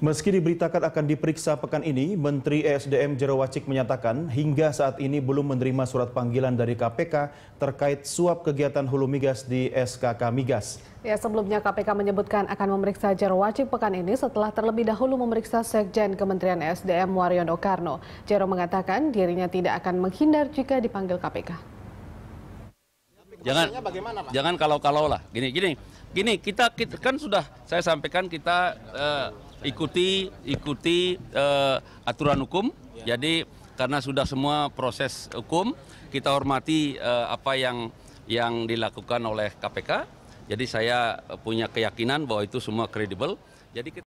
Meski diberitakan akan diperiksa pekan ini, Menteri ESDM Jero Wacik menyatakan hingga saat ini belum menerima surat panggilan dari KPK terkait suap kegiatan hulu migas di SKK Migas. Ya, sebelumnya KPK menyebutkan akan memeriksa Jero Wacik pekan ini setelah terlebih dahulu memeriksa Sekjen Kementerian ESDM Waryono Karno. Jero mengatakan dirinya tidak akan menghindar jika dipanggil KPK jangan jangan kalau kalau lah gini gini gini kita, kita kan sudah saya sampaikan kita uh, ikuti ikuti uh, aturan hukum. Ya. Jadi karena sudah semua proses hukum, kita hormati uh, apa yang yang dilakukan oleh KPK. Jadi saya punya keyakinan bahwa itu semua kredibel. Jadi kita